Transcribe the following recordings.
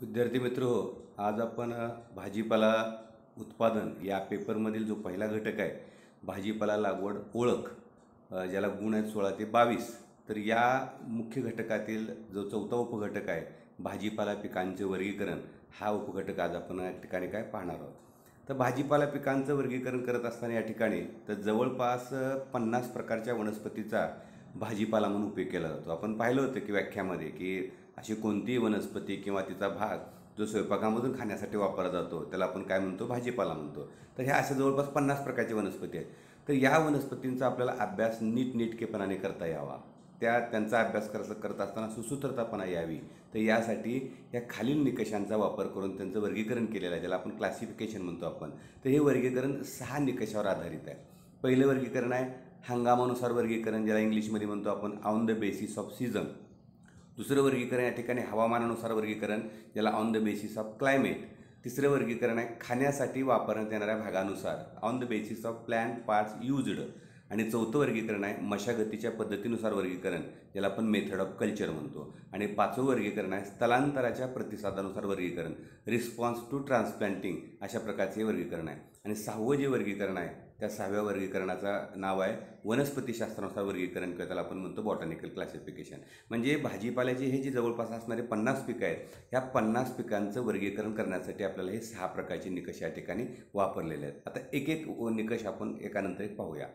विद्यार्थी मित्र हो आज आपण भाजीपाला उत्पादन या पेपरमधील जो पहिला घटक आहे भाजीपाला लागवड ओळख ज्याला गुण आहेत सोळा ते बावीस तर या मुख्य घटकातील जो चौथा उपघटक आहे भाजीपाला पिकांचे वर्गीकरण हा उपघटक आज आपण या ठिकाणी काय पाहणार आहोत तर भाजीपाला पिकांचं वर्गीकरण करत असताना या ठिकाणी तर जवळपास पन्नास प्रकारच्या वनस्पतीचा भाजीपाला म्हणून उपयोग केला जातो आपण पाहिलं होतं की व्याख्यामध्ये की अशी कोणतीही वनस्पती किंवा तिचा भाग जो स्वयंपाकामधून खाण्यासाठी वापरला जातो त्याला आपण काय म्हणतो भाजीपाला म्हणतो तर ह्या अशा जवळपास पन्नास प्रकारच्या वनस्पती आहेत तर या वनस्पतींचा आपल्याला अभ्यास नीटनेटकेपणाने करता यावा त्या त्यांचा अभ्यास करत करत असताना सुसूत्रतापणा यावी तर यासाठी या खालील निकषांचा वापर करून त्यांचं वर्गीकरण केलेलं आहे ज्याला आपण क्लासिफिकेशन म्हणतो आपण तर हे वर्गीकरण सहा निकषावर आधारित आहे पहिलं वर्गीकरण आहे हंगामानुसार वर्गीकरण ज्याला इंग्लिशमध्ये म्हणतो आपण on the basis of season दुसरं वर्गीकरण या ठिकाणी हवामानानुसार वर्गीकरण ज्याला on the basis of climate तिसरं वर्गीकरण आहे खाण्यासाठी वापरण्यात येणाऱ्या भागानुसार on the basis of plant parts used आणि चौथं वर्गीकरण आहे मशागतीच्या पद्धतीनुसार वर्गीकरण ज्याला आपण मेथड ऑफ कल्चर म्हणतो आणि पाचवं वर्गीकरण आहे स्थलांतराच्या प्रतिसादानुसार वर्गीकरण रिस्पॉन्स टू ट्रान्सप्लांटिंग अशा प्रकारचे वर्गीकरण आहे आणि सहावं जे वर्गीकरण आहे त्या सहाव्या वर्गीकरणाचा नाव आहे वनस्पतीशास्त्रानुसार वर्गीकरण किंवा त्याला आपण म्हणतो बॉटॅनिकल क्लासिफिकेशन म्हणजे भाजीपाल्याचे हे जे जवळपास असणारे पन्नास पिकं आहेत ह्या पन्नास पिकांचं वर्गीकरण करण्यासाठी आपल्याला हे सहा प्रकारचे निकष या ठिकाणी वापरलेले आहेत आता एक एक निकष आपण एकानंतर एक पाहूया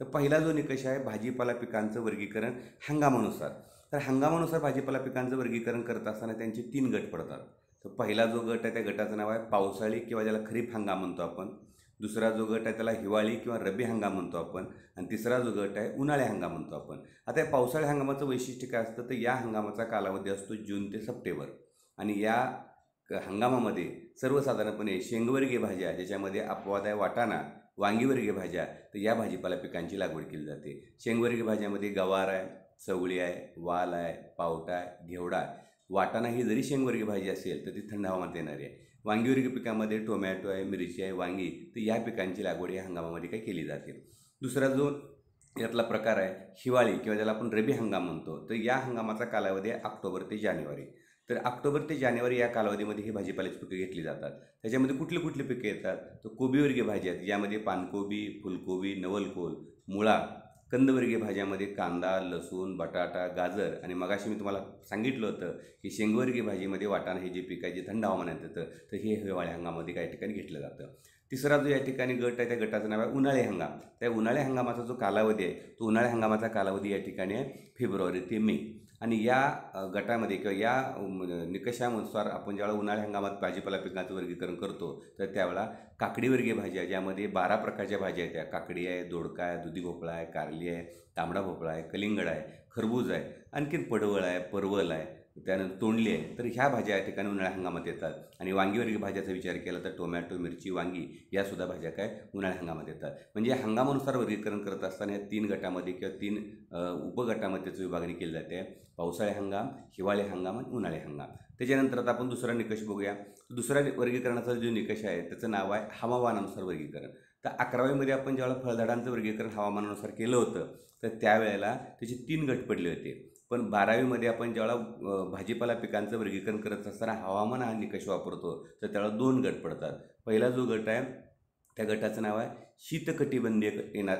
तर पहिला जो निकष आहे भाजीपाला पिकांचं वर्गीकरण हंगामानुसार तर हंगामानुसार भाजीपाला पिकांचं वर्गीकरण करत असताना त्यांचे तीन गट पडतात तर पहिला जो गट आहे त्या गटाचं नाव आहे पावसाळी किंवा ज्याला खरीप हंगाम म्हणतो आपण दुसरा जो गट आहे त्याला हिवाळी किंवा रब्बी हंगाम म्हणतो आपण आणि तिसरा जो गट आहे उन्हाळी हंगाम म्हणतो आपण आता या पावसाळी हंगामाचं वैशिष्ट्य काय असतं तर या हंगामाचा कालावधी असतो जून ते सप्टेंबर आणि या हंगामामध्ये सर्वसाधारणपणे शेंगवर्गीय भाज्या ज्याच्यामध्ये अपवाद आहे वाटाणा वांगीवर्गीय भाज्या तर या भाजीपाला पिकांची लागवड केली जाते शेंगवर्गीय भाज्यामध्ये गवार आहे चवळी आहे वाल आहे पावटा आहे घेवडा आहे वाटाणा ही जरी शेंगवर्गीय भाजी असेल तर ती थंड हवामानात येणारी आहे वांगीवरील पिकामध्ये टोमॅटो आहे मिरची आहे वांगी तर या पिकांची लागवड या हंगामामध्ये काय केली जाते दुसरा जो यातला प्रकार आहे हिवाळी किंवा ज्याला आपण रबी हंगाम म्हणतो तर या हंगामाचा कालावधी आहे ऑक्टोबर ते जानेवारी तर ऑक्टोबर ते जानेवारी या कालावधीमध्ये ही भाजीपाल्याची पिकं घेतली जातात त्याच्यामध्ये कुठली कुठली पिकं येतात तर कोबीवर्गीय भाज्या आहेत यामध्ये पानकोबी फुलकोबी नवलकोल मुळा कंदवर्गीय भाज्यामध्ये कांदा लसूण बटाटा गाजर आणि मगाशी मी तुम्हाला सांगितलं होतं की शेंगवर्गीय भाजीमध्ये वाटाणा हे जे पिकायचे थंड हवामानात येतं तर हे हिवाळ्या हंगामामध्ये काही ठिकाणी घेतलं जातं तिसरा जो या ठिकाणी गट आहे त्या गटाचं नाव आहे उन्हाळी हंगाम त्या उन्हाळी हंगामाचा जो कालावधी आहे तो उन्हाळी हंगामाचा कालावधी या ठिकाणी आहे फेब्रुवारी ते मे आणि या गटामध्ये किंवा या निकषानुसार आपण ज्यावेळा उन्हाळे हंगामात भाजीपाला पिकांचं वर्गीकरण करतो तर त्यावेळा काकडीवर्गीय भाज्या ज्यामध्ये बारा प्रकारच्या भाज्या आहेत त्या काकडी आहे दोडका आहे दुधी भोपळा आहे कारली आहे तांबडा भोपळा आहे कलिंगड आहे खरबूज आहे आणखीन पडवळ आहे परवल आहे त्यानंतर तोंडली आहे तर ह्या भाज्या या ठिकाणी उन्हाळ्या हंगामात येतात आणि वर्गी भाज्याचा विचार केला तर टोमॅटो मिरची वांगी यासुद्धा भाज्या काय उन्हाळ्या हंगामात येतात म्हणजे हंगामानुसार वर्गीकरण करत असताना या तीन गटामध्ये किंवा तीन उपगटामध्ये त्याचं विभागणी केली जाते पावसाळी हंगाम हिवाळी हंगाम आणि उन्हाळी हंगाम त्याच्यानंतर आता आपण दुसरा निकष बघूया दुसऱ्या वर्गीकरणाचा जो निकष आहे त्याचं नाव आहे हवामानानुसार वर्गीकरण तर अकरावीमध्ये आपण ज्यावेळेला फळझाडांचं वर्गीकरण हवामानानुसार केलं होतं तर त्यावेळेला त्याचे तीन गट पडले होते पण बारावीमध्ये आपण ज्यावेळा भाजीपाला पिकांचं वर्गीकरण करत असताना हवामान हा निकष वापरतो तर त्याला दोन गट पडतात पहिला जो गट आहे त्या गटाचं नाव आहे शीतकटिबंधीय येणार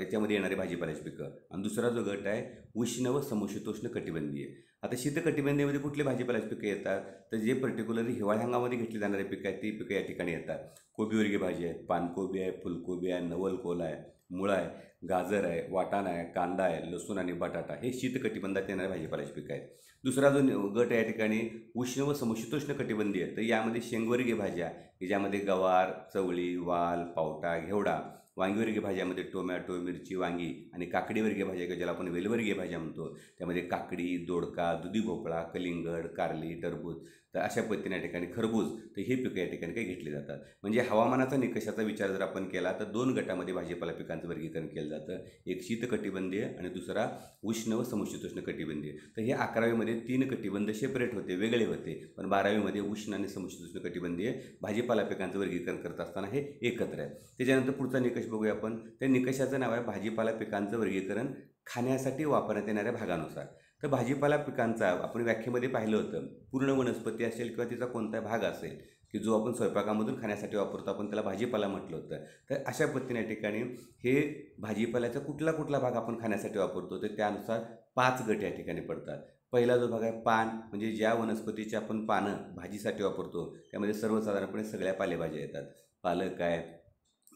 याच्यामध्ये येणारे भाजीपाल्याची पिकं आणि दुसरा जो गट आहे उष्ण व समशीतोष्ण कटिबंधीय आता शीतकटिबंधीमध्ये कुठले भाजीपाल्याची पिकं येतात तर जे पर्टिक्युलरली हिवाळ्या हंगामध्ये घेतली जाणारी पिकं आहेत ती पिकं या ठिकाणी येतात कोबीवर्गीय भाजी आहेत पानकोबी आहे फुलकोबी आहे नवलकोल आहे मुळा आहे गाजर आहे वाटाणा आहे कांदा आहे लसूण आणि बटाटा हे शीतकटिबंधात येणारे भाजीपाल्याचे पिकं आहेत दुसरा जो गट या ठिकाणी उष्ण व समशीतोष्ण कटिबंधीय तर यामध्ये शेंगवर्गीय भाज्या की ज्यामध्ये गवार चवळी वाल पावटा घेवडा वांगीवर्गीय भाज्यामध्ये टोमॅटो मिरची वांगी आणि काकडीवर्गीय भाज्या किंवा ज्याला आपण वेलवर्गीय भाज्या म्हणतो त्यामध्ये काकडी दोडका दुधी भोपळा कलिंगड कारली टरबूज तर अशा पद्धतीने या ठिकाणी खरबूज तर हे पिकं या ठिकाणी काही घेतली जातात म्हणजे हवामानाचा निकषाचा विचार जर आपण केला तर दोन गटामध्ये भाजीपाला पिकांचं वर्गीकरण केलं जातं एक शीतकटिबंधीय आणि दुसरा उष्ण व समशीतोष्ण कटिबंधीय तर हे अकरावीमध्ये तीन कटिबंध सेपरेट होते वेगळे होते पण बारावीमध्ये उष्ण आणि समशीतोष्ण कटिबंधीय भाजीपाला पिकांचं वर्गीकरण करत असताना हे एकत्र आहे त्याच्यानंतर पुढचा निकष निकष बघूया आपण त्या निकषाचं नाव आहे भाजीपाला पिकांचं वर्गीकरण खाण्यासाठी वापरण्यात येणाऱ्या भागानुसार तर भाजीपाला पिकांचा आपण व्याख्येमध्ये पाहिलं होतं पूर्ण वनस्पती असेल किंवा तिचा कोणता भाग असेल की जो आपण स्वयंपाकामधून खाण्यासाठी वापरतो आपण त्याला भाजीपाला म्हटलं होतं तर अशा पद्धतीने या ठिकाणी हे भाजीपाल्याचा कुठला कुठला भाग आपण खाण्यासाठी वापरतो तर त्यानुसार पाच गट या ठिकाणी पडतात पहिला जो भाग आहे पान म्हणजे ज्या वनस्पतीचे आपण पानं भाजीसाठी वापरतो त्यामध्ये सर्वसाधारणपणे सगळ्या पालेभाज्या येतात पालक आहे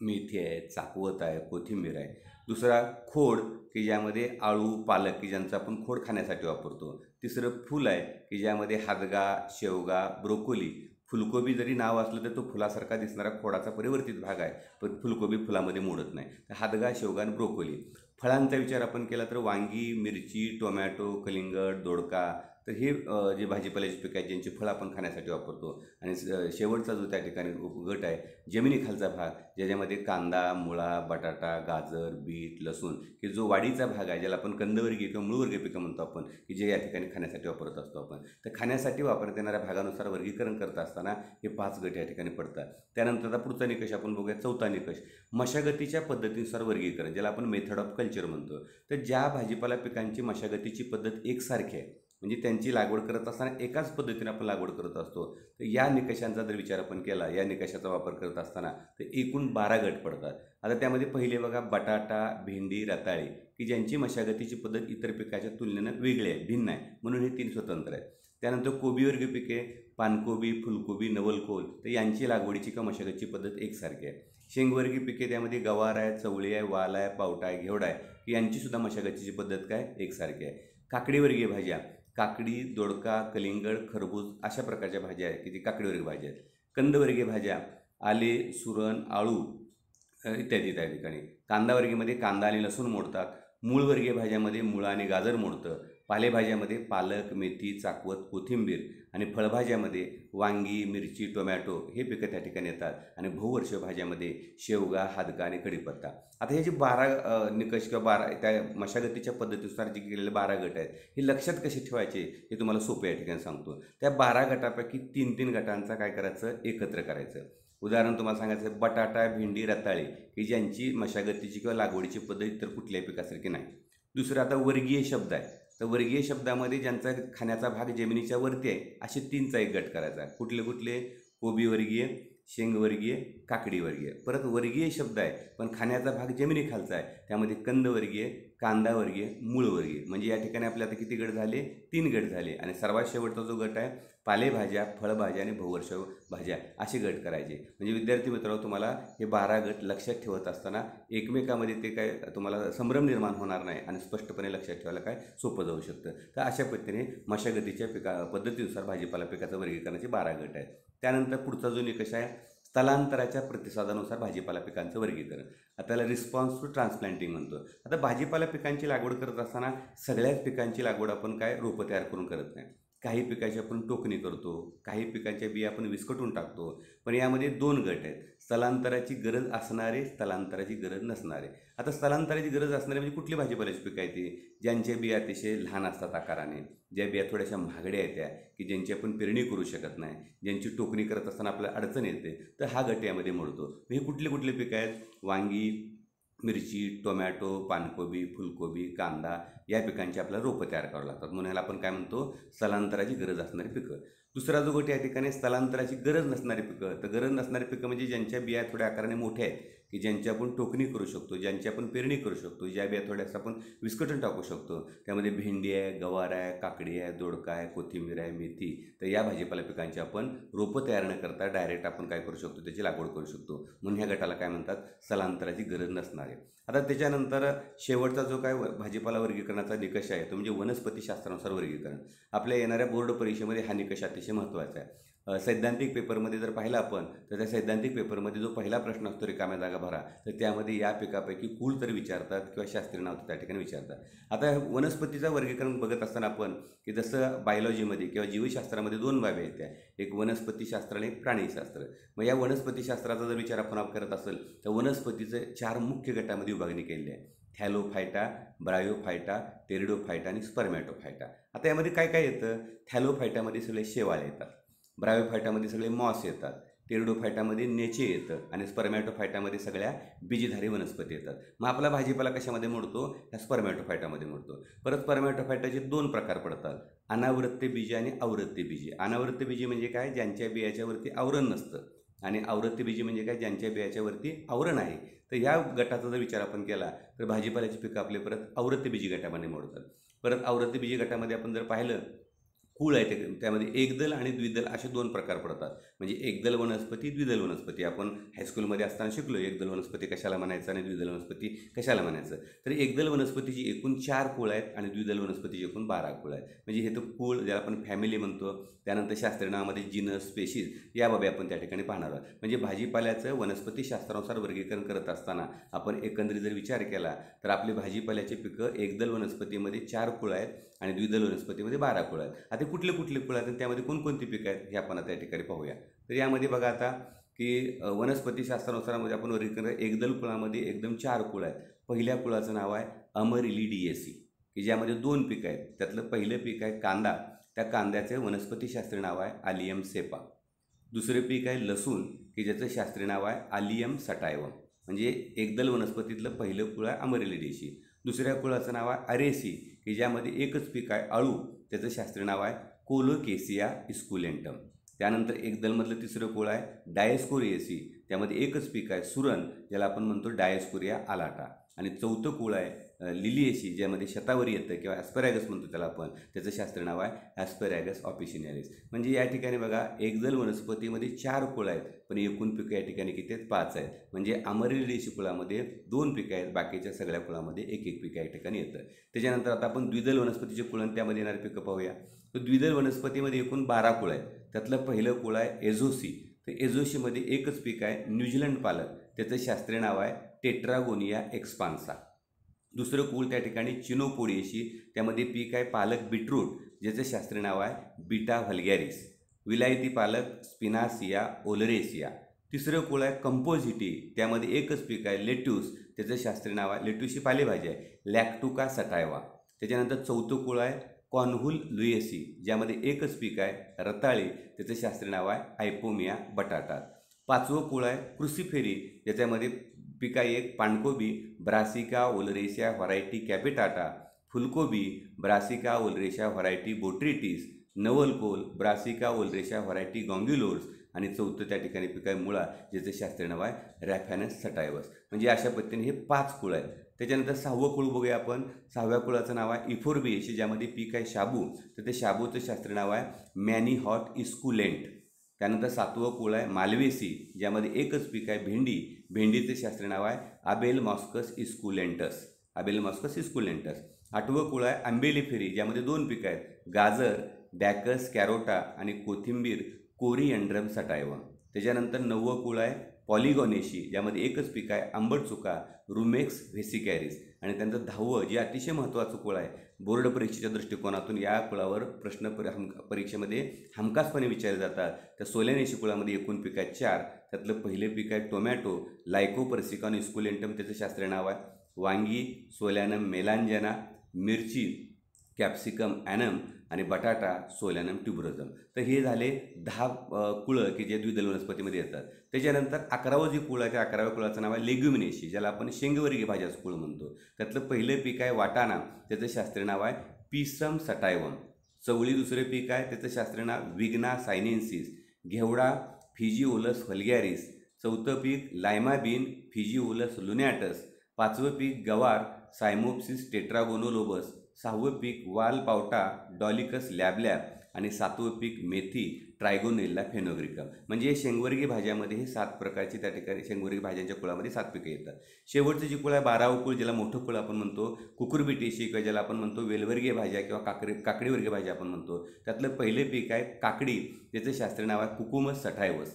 मेथी आहे चाकवत आहे कोथिंबीर आहे दुसरा खोड की ज्यामध्ये आळू पालक की ज्यांचा आपण खोड खाण्यासाठी वापरतो तिसरं फुल आहे की ज्यामध्ये हादगा शेवगा ब्रोकोली फुलकोबी जरी नाव असलं तर तो फुलासारखा दिसणारा खोडाचा परिवर्तित भाग आहे पण फुलकोबी फुलामध्ये मोडत नाही तर हादगा शेवगा आणि ब्रोकोली फळांचा विचार आपण केला तर वांगी मिरची टोमॅटो कलिंगड दोडका तर हे जे भाजीपाल्याची पिकं आहेत ज्यांची फळं आपण खाण्यासाठी वापरतो आणि शेवटचा जो त्या ठिकाणी गट आहे जमिनीखालचा भाग ज्याच्यामध्ये कांदा मुळा बटाटा गाजर बीट लसूण की जो वाढीचा भाग आहे ज्याला आपण कंदवर्गीय किंवा मूळवर्गीय पिकं म्हणतो आपण की जे या ठिकाणी खाण्यासाठी वापरत असतो आपण तर खाण्यासाठी वापरत येणाऱ्या भागानुसार वर्गीकरण करत असताना हे पाच गट या ठिकाणी पडतात त्यानंतर आता पुढचा निकष आपण बघूया चौथा निकष मशागतीच्या पद्धतीनुसार वर्गीकरण ज्याला आपण मेथड ऑफ कल्चर म्हणतो तर ज्या भाजीपाला पिकांची मशागतीची पद्धत एकसारखी आहे म्हणजे त्यांची लागवड करत असताना एकाच पद्धतीने आपण लागवड करत असतो तर या निकषांचा जर विचार आपण केला या निकषाचा वापर करत असताना तर एकूण बारा गट पडतात आता त्यामध्ये पहिले बघा बटाटा भेंडी रताळी की ज्यांची मशागतीची पद्धत इतर पिकाच्या तुलनेनं वेगळी आहे भिन्न आहे म्हणून हे तीन स्वतंत्र आहेत त्यानंतर कोबीवर्गीय पिके पानकोबी फुलकोबी नवलकोल तर यांची लागवडीची किंवा मशागतीची पद्धत एकसारखी आहे शेंगवर्गीय पिके त्यामध्ये गवार आहे चवळी आहे वाल आहे पावटा आहे घेवडा आहे यांचीसुद्धा मशागतीची पद्धत काय एकसारखी आहे काकडीवर्गीय भाज्या काकडी दोडका कलिंगड खरबूज अशा प्रकारच्या भाज्या आहेत की जी काकडीवर्गीय भाज्या आहेत कंदवर्गीय भाज्या आले सुरण आळू इत्यादी त्या ठिकाणी कांदावर्गीमध्ये कांदा आणि लसूण मोडतात मूळवर्गीय भाज्यामध्ये मुळा आणि गाजर मोडतं पालेभाज्यामध्ये पालक मेथी चाकवत कोथिंबीर आणि फळभाज्यामध्ये वांगी मिरची टोमॅटो हे पिकं त्या ठिकाणी येतात आणि बहुवर्ष भाज्यामध्ये शेवगा हादगा आणि कढीपत्ता आता हे जे बारा निकष किंवा बारा त्या मशागतीच्या पद्धतीनुसार जे केलेले बारा गट आहेत हे लक्षात कसे ठेवायचे हे तुम्हाला सोपे या ठिकाणी सांगतो त्या बारा गटापैकी तीन तीन गटांचा काय करायचं एकत्र करायचं उदाहरण तुम्हाला सांगायचं बटाटा भेंडी रताळी की ज्यांची मशागतीची किंवा लागवडीची पद्धत तर कुठल्याही पिकासारखी नाही दुसरं आता वर्गीय शब्द आहे तर वर्गीय शब्दामध्ये ज्यांचा खाण्याचा भाग जमिनीच्या वरती आहे असे तीनचा एक गट करायचा आहे कुठले कुठले कोबीवर्गीय शेंगवर्गीय काकडीवर्गीय परत वर्गीय शब्द आहे पण खाण्याचा भाग जमिनीखालचा आहे त्यामध्ये कंदवर्गीय कांदावर्गीय मूळवर्गीय म्हणजे या ठिकाणी आपले आता किती गट झाले तीन गट झाले आणि सर्वात शेवटचा जो गट आहे पालेभाज्या फळभाज्या आणि भोवर्ष भाज्या असे गट करायचे म्हणजे विद्यार्थी मित्रांनो तुम्हाला हे बारा गट लक्षात ठेवत असताना एकमेकामध्ये ते काय तुम्हाला संभ्रम निर्माण होणार नाही आणि स्पष्टपणे लक्षात ठेवायला काय सोपं जाऊ शकतं तर अशा पद्धतीने मशागतीच्या पिका पद्धतीनुसार भाजीपाला पिकाचं वर्गीकरणाचे बारा गट आहे त्यानंतर पुढचा जो निकष आहे स्थलांतराच्या प्रतिसादानुसार भाजीपाला पिकांचं वर्गीकरण आता त्याला रिस्पॉन्स टू ट्रान्सप्लांटिंग म्हणतो आता भाजीपाला पिकांची लागवड करत असताना सगळ्याच पिकांची लागवड आपण काय रोपं तयार करून करत नाही काही पिकाची आपण टोकणी करतो काही पिकाच्या बिया आपण विस्कटून टाकतो पण यामध्ये दोन गट आहेत स्थलांतराची गरज असणारे स्थलांतराची गरज नसणारे आता स्थलांतराची गरज असणारे म्हणजे कुठली भाजीपाल्याची पिकं आहेत ती ज्यांच्या बिया अतिशय लहान असतात आकाराने ज्या बिया थोड्याशा महागड्या आहेत त्या की ज्यांची आपण पेरणी करू शकत नाही ज्यांची टोकणी करत असताना आपल्याला अडचण येते तर हा गट यामध्ये मोडतो हे कुठले कुठले पिकं आहेत वांगी मिरची टोमॅटो पानकोबी फुलकोबी कांदा या पिकांची आपल्याला रोपं तयार करावं लागतात म्हणून ह्याला आपण काय म्हणतो स्थलांतराची गरज असणारी पिकं दुसरा जो गट या ठिकाणी स्थलांतराची गरज नसणारी पिकं तर गरज नसणारी पिकं म्हणजे ज्यांच्या बिया थोड्या आकाराने मोठ्या आहेत की ज्यांची आपण टोकणी करू शकतो ज्यांची आपण पेरणी करू शकतो ज्या बी थोड्यास आपण विस्कटून टाकू शकतो त्यामध्ये भेंडी आहे गवार आहे काकडी आहे दोडका आहे कोथिंबीर आहे मेथी तर या भाजीपाला पिकांची आपण रोपं तयार न करता डायरेक्ट आपण काय करू शकतो त्याची लागवड करू शकतो म्हणून ह्या गटाला काय म्हणतात स्थलांतराची गरज नसणार आहे आता त्याच्यानंतर शेवटचा जो काय भाजीपाला वर्गीकरणाचा निकष आहे तो म्हणजे वनस्पतीशास्त्रानुसार वर्गीकरण आपल्या येणाऱ्या बोर्ड परीक्षेमध्ये हा निकष अतिशय महत्त्वाचा आहे सैद्धांतिक पेपरमध्ये जर पाहिलं आपण तर त्या सैद्धांतिक पेपरमध्ये जो पहिला प्रश्न असतो रिकाम्या जागा भरा तर त्यामध्ये या पिकापैकी कुल तर विचारतात किंवा शास्त्रीय नाव त्या ठिकाणी विचारतात आता वनस्पतीचा वर्गीकरण बघत असताना आपण की जसं बायोलॉजीमध्ये किंवा जीवशास्त्रामध्ये दोन बाबी आहेत त्या एक वनस्पतीशास्त्र आणि एक प्राणीशास्त्र मग या वनस्पतीशास्त्राचा जर विचार आपण करत असेल तर वनस्पतीचं चार मुख्य गटामध्ये विभागणी केलेली आहे थॅलोफायटा ब्रायोफायटा टेरिडोफायटा आणि स्पर्मॅटोफायटा आता यामध्ये काय काय येतं थॅलोफायटामध्ये सगळे शेवाळे येतात ब्रायोफायटामध्ये सगळे मॉस येतात फायटामध्ये नेचे येतं आणि स्पर्मॅटोफायटामध्ये सगळ्या बीजधारी वनस्पती येतात मग आपला भाजीपाला कशामध्ये मोडतो ह्या स्पर्मॅटोफायटामध्ये मोडतो परत स्पर्मॅटोफायटाचे दोन प्रकार पडतात अनावृत्त बीजे आणि आवृत्ती बीजे अनावृत्त बीजे म्हणजे काय ज्यांच्या बियाच्यावरती आवरण नसतं आणि आवृत्ती बीजे म्हणजे काय ज्यांच्या बियाच्यावरती आवरण आहे तर ह्या गटाचा जर विचार आपण केला तर भाजीपाल्याची पिकं आपले परत आवृत्ती बीजी गटामध्ये मोडतात परत आवृत्ती बीजी गटामध्ये आपण जर पाहिलं कुळ आहे त्यामध्ये त्यामध्ये एकदल आणि द्विदल असे दोन प्रकार पडतात म्हणजे एकदल वनस्पती द्विदल वनस्पती आपण हायस्कूलमध्ये असताना शिकलो एकदल वनस्पती कशाला म्हणायचं आणि द्विदल वनस्पती कशाला म्हणायचं तर एकदल वनस्पतीची एकूण चार कुळ आहेत आणि द्विदल वनस्पतीची एकूण बारा कुळ आहेत म्हणजे हे तर कुळ ज्याला आपण फॅमिली म्हणतो त्यानंतर शास्त्रीय नावामध्ये जिनस स्पेशीज या बाबी आपण त्या ठिकाणी पाहणार आहोत म्हणजे भाजीपाल्याचं वनस्पतीशास्त्रानुसार वर्गीकरण करत असताना आपण एकंदरीत जर विचार केला तर आपले भाजीपाल्याचे पिकं एकदल वनस्पतीमध्ये चार कुळ आहेत आणि द्विदल वनस्पतीमध्ये बारा कुळ आहेत आता कुठले कुठले फळं आहेत त्यामध्ये कोणकोणती पिकं आहेत हे आपण आता या ठिकाणी पाहूया तर यामध्ये बघा आता की वनस्पतीशास्त्रानुसारामध्ये आपण वर्गीकरण एकदल कुळामध्ये एकदम चार कुळ आहेत पहिल्या कुळाचं नाव आहे अमर सी की ज्यामध्ये दोन पिकं आहेत त्यातलं पहिलं पीक आहे कांदा त्या कांद्याचे वनस्पतीशास्त्रीय नाव आहे आलियम सेपा दुसरे पीक आहे लसूण की ज्याचं शास्त्रीय नाव आहे आलियम सटायवम म्हणजे एकदल वनस्पतीतलं पहिलं कुळ आहे अमरिलिडीएसी दुसऱ्या कुळाचं नाव आहे अरेसी की ज्यामध्ये एकच पीक आहे अळू त्याचं शास्त्रीय नाव आहे कोलोकेसिया इस्कुलेंटम त्यानंतर एक दलमधलं तिसरं कुळ आहे डायस्कोरिएसी त्यामध्ये एकच पीक आहे सुरण ज्याला आपण म्हणतो डायस्कोरिया आलाटा आणि चौथं कुळ आहे लिलिएशी ज्यामध्ये शतावरी येतं किंवा ॲस्पेरॅगस म्हणतो त्याला आपण त्याचं शास्त्र नाव आहे ॲस्परॅगस ऑपिशिनॅलिस म्हणजे या ठिकाणी बघा एकजल वनस्पतीमध्ये चार कुळं आहेत पण एकूण पिकं या ठिकाणी किती आहेत पाच आहेत म्हणजे आमरलिलिशी कुळामध्ये दोन पिकं आहेत बाकीच्या सगळ्या कुळामध्ये एक एक पिकं या ठिकाणी येतं त्याच्यानंतर आता आपण द्विदल वनस्पतीचे आणि त्यामध्ये येणारे पिकं पाहूया तर द्विदल वनस्पतीमध्ये एकूण बारा कुळ आहेत त्यातलं पहिलं कुळ आहे एझोसी तर एझोशीमध्ये एकच पीक आहे न्यूझीलंड पालक त्याचं शास्त्रीय नाव आहे टेट्रागोनिया एक्सपान्सा दुसरं कुळ त्या ठिकाणी चिनोपोडी त्यामध्ये पीक आहे पालक बीटरूट ज्याचं शास्त्रीय नाव आहे बीटा व्हल्गॅरिस विलायती पालक स्पिनासिया ओलरेसिया तिसरं कुळ आहे कंपोझिटी त्यामध्ये एकच पीक आहे लेट्यूस त्याचं शास्त्रीय नाव आहे लेट्यूसची पालेभाजी आहे लॅक्टुका सटायवा त्याच्यानंतर चौथं कुळ आहे कॉनहुल लुएसी ज्यामध्ये एकच पीक आहे रताळी त्याचं शास्त्रीय नाव आहे आयपोमिया बटाटा पाचवं कुळ आहे क्रुसिफेरी ज्याच्यामध्ये पिका एक पानकोबी ब्रासिका ओलरेशिया व्हरायटी कॅपिटाटा फुलकोबी ब्रासिका ओलरेशिया व्हरायटी बोट्रिटीस नवलकोल ब्रासिका ओलरेशिया व्हरायटी गॉंग्युलोर्स आणि चौथं त्या ठिकाणी पिक आहे मुळा ज्याचं शास्त्रीय नाव आहे रॅफॅनस सटायवस म्हणजे अशा पद्धतीने हे पाच कुळ आहेत त्याच्यानंतर सहावं कुळ बघूया आपण सहाव्या कुळाचं नाव आहे अशी ज्यामध्ये पीक आहे शाबू तर ते शाबूचं शास्त्रीय नाव आहे मॅनी हॉट इस्कुलेंट त्यानंतर सातवं कुळ आहे मालवेसी ज्यामध्ये एकच पीक आहे भेंडी भेंडीचे शास्त्र नाव आहे आबेल मॉस्कस इस्कुलेंटस आबेल मॉस्कस इस्कुलेंटस आठवं कुळ आहे फेरी ज्यामध्ये दोन पिकं आहेत गाजर डॅकस कॅरोटा आणि कोथिंबीर कोरिअंड्रम सटायव त्याच्यानंतर नववं कुळ आहे पॉलिगॉनेशी ज्यामध्ये एकच पीक आहे आंबट चुका रुमेक्स कॅरीज आणि त्यांचं धावं जे अतिशय महत्त्वाचं कुळ आहे बोर्ड परीक्षेच्या दृष्टिकोनातून या कुळावर प्रश्न पर हम परीक्षेमध्ये हमखासपणे विचारले जातात त्या सोल्यानेशी कुळामध्ये एकूण पिक आहे चार त्यातलं पहिले पीक आहे टोमॅटो लायको पर्सिकॉन इस्कुलेंटम त्याचं शास्त्रीय नाव आहे वांगी सोल्यानम मेलांजना मिरची कॅप्सिकम ॲनम आणि बटाटा सोल्यानम ट्युबरोजम तर हे झाले दहा कुळं की जे द्विदल वनस्पतीमध्ये येतात त्याच्यानंतर अकरावं जे कुळ आहे त्या अकराव्या कुळाचं नाव आहे लेग्युमिनेशी ज्याला आपण शेंगवर्गीय भाज्याचं कुळ म्हणतो त्यातलं पहिलं पीक आहे वाटाणा त्याचं शास्त्रीय नाव आहे पिसम सटायवम चवळी दुसरे पीक आहे त्याचं शास्त्रीय नाव विग्ना सायनेन्सिस घेवडा फिजिओलस फलगॅरिस चौथं पीक लायमाबीन फिजिओलस लुनॅटस पाचवं पीक गवार सायमोप्सिस टेट्रागोनोलोबस सहावं पीक वाल पावटा डॉलिकस लॅबलॅब आणि सातवं पीक मेथी ट्रायगोनेल्ला फेनोग्रिकम म्हणजे हे शेंगवर्गी भाज्यामध्ये हे सात प्रकारची त्या ठिकाणी शेंगवर्गी भाज्यांच्या कुळामध्ये सात पिकं येतात शेवटचं जी कुळ आहे बारावं कुळ ज्याला मोठं कुळ आपण म्हणतो कुकुरबिटीशी किंवा ज्याला आपण म्हणतो वेलवर्गीय भाज्या किंवा काकडी काकडीवर्गीय भाज्या आपण म्हणतो त्यातलं पहिले पीक आहे काकडी ज्याचं शास्त्रीय नाव आहे कुकुमस सठायवस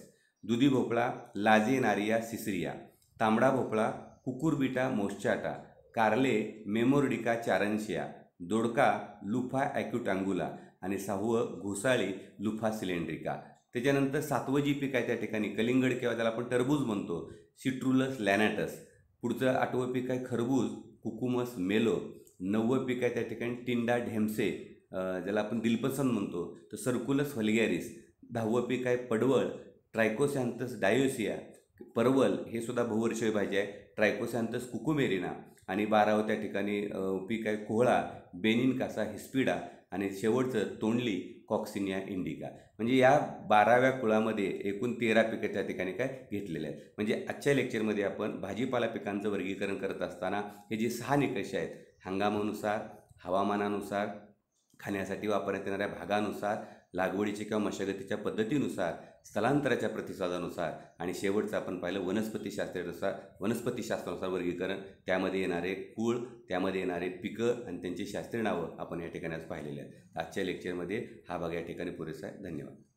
दुधी भोपळा लाजे नारिया सिसरिया तांबडा भोपळा कुकुरबिटा मोश्चाटा कारले मेमोर्डिका चारनशिया दोडका लुफा ॲक्यूट अंगुला आणि सहावं घोसाळी लुफा सिलेंड्रिका त्याच्यानंतर सातवं जी पीक आहे त्या ठिकाणी कलिंगड किंवा त्याला आपण टरबूज म्हणतो सिट्रुलस लॅनॅटस पुढचं आठवं पीक आहे खरबूज कुकुमस मेलो नववं पीक आहे त्या ठिकाणी टिंडा ढेमसे ज्याला आपण दिलपसंद म्हणतो तर सर्कुलस हलगॅरिस दहावं पीक आहे पडवळ ट्रायकोसॅन्थस डायोसिया परवल हे सुद्धा बहुवर्षीय भाजी आहे ट्रायकोसॅन्थस कुकुमेरिना आणि बारावं त्या ठिकाणी पीक आहे कोहळा बेनिन कासा हिस्पिडा आणि शेवटचं तोंडली कॉक्सिनिया इंडिका म्हणजे या बाराव्या कुळामध्ये एकूण तेरा पिकं त्या ठिकाणी काय घेतलेले आहेत म्हणजे आजच्या लेक्चरमध्ये आपण भाजीपाला पिकांचं वर्गीकरण करत असताना हे जे सहा निकष आहेत हंगामानुसार हवामानानुसार खाण्यासाठी वापरण्यात येणाऱ्या भागानुसार लागवडीच्या किंवा मशागतीच्या पद्धतीनुसार स्थलांतराच्या प्रतिसादानुसार आणि शेवटचं आपण पाहिलं वनस्पतीशास्त्रानुसार वनस्पतीशास्त्रानुसार वर्गीकरण त्यामध्ये येणारे कुळ त्यामध्ये येणारे पिकं आणि त्यांची शास्त्रीय नावं आपण या ठिकाणी आज पाहिलेले आहेत आजच्या लेक्चरमध्ये हा भाग या ठिकाणी पुरेसा आहे धन्यवाद